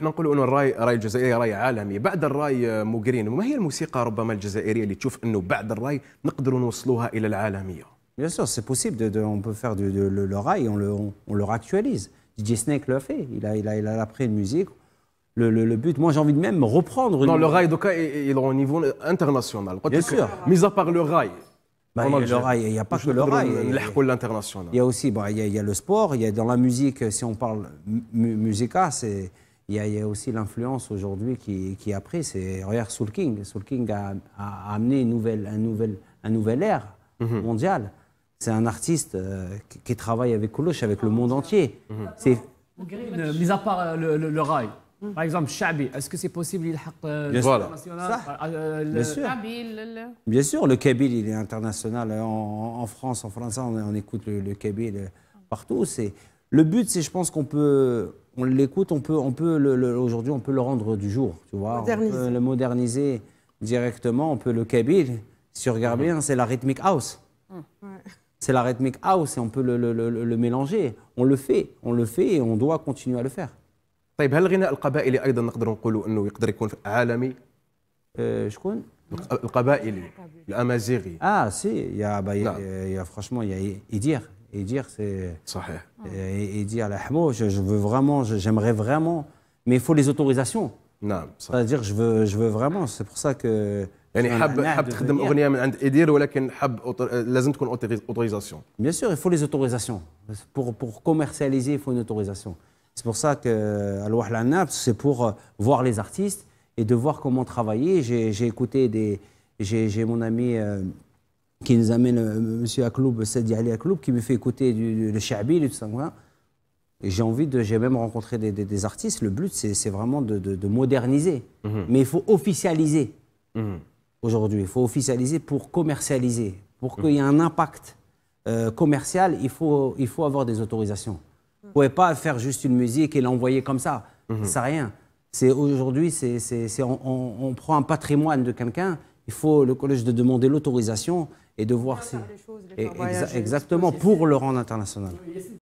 احنا نقولوا انه الراي راي الجزائري راي عالمي بعد الراي موغريني وما هي الموسيقى ربما الجزائريه اللي تشوف انه بعد الراي نقدروا نوصلوها الى العالميه Bien sûr, c'est possible, de, de, on peut faire du, de, le, le rail, on le, on, on le ractualise. DJ Snake l'a fait, il a, il a, il a appris une musique. Le, le, le but, moi j'ai envie de même reprendre. Une... Non, le rail, donc, il, il est au niveau international. Bien sûr. Mis à part le rail. Bah, il n'y a, a pas que le rail. Il y a aussi, bah, il, y a, il y a le sport, il y a dans la musique, si on parle musica, c'est il y, a, aussi l'influence aujourd'hui qui, a pris. C'est, regarde, Soul King. Soul King a, amené une nouvelle, un, nouvel, un nouvel air mhm. mondial. C'est un artiste euh, qui, travaille avec Koulouche, avec le monde entier. Mhm. Mis à part euh, le, rail. Mhm. Par exemple, Chabi, est-ce que c'est possible il euh, Bien sûr. Ah, bien sûr. Bien sûr, le Kabyle, il est international. En, France, en France, on, écoute le, le Kabyle partout. C'est, le but, c'est, je pense qu'on peut, on l'écoute, on peut, on peut le, aujourd'hui, on peut le rendre du jour, tu vois. le moderniser directement, on peut le kabil, Si tu regardes bien, c'est la rhythmic house. C'est la rhythmic house et on peut le, mélanger. On le fait, on le fait et on doit continuer à le faire. طيب هل الغناء القبائلي ايضا نقدر نقول انه يقدر يكون عالمي؟ شكون؟ euh, القبائلي الامازيغي ah, bah, il y a franchement il فرانشمون يا idir et dire c'est et, et, dire à je, je, veux vraiment, j'aimerais vraiment, mais il faut les autorisations. C'est-à-dire je veux, je veux vraiment. C'est pour ça que euh, autorisation. Bien sûr, il faut les autorisations. Pour commercialiser, il faut une autorisation. C'est pour ça que euh, al c'est pour euh, voir les artistes et de voir comment travailler. J'ai écouté des j'ai mon ami qui nous amène euh, M. Akloub, Sadi à Akloub, qui me fait écouter le Shabi et tout ça. j'ai envie de. J'ai même rencontré des, artistes. Le but, c'est vraiment de, moderniser. Mhm. Mais il faut officialiser mhm. aujourd'hui. Il faut officialiser pour commercialiser. Pour mhm. qu'il y ait un impact euh, commercial, il faut, il faut avoir des autorisations. Vous ne pouvez pas faire juste une musique et l'envoyer comme ça. Ça rien. C'est aujourd'hui, c'est on, on, on, prend un patrimoine de quelqu'un. Il faut le collège de demander l'autorisation et de voir si... exactement, pour le rendre international.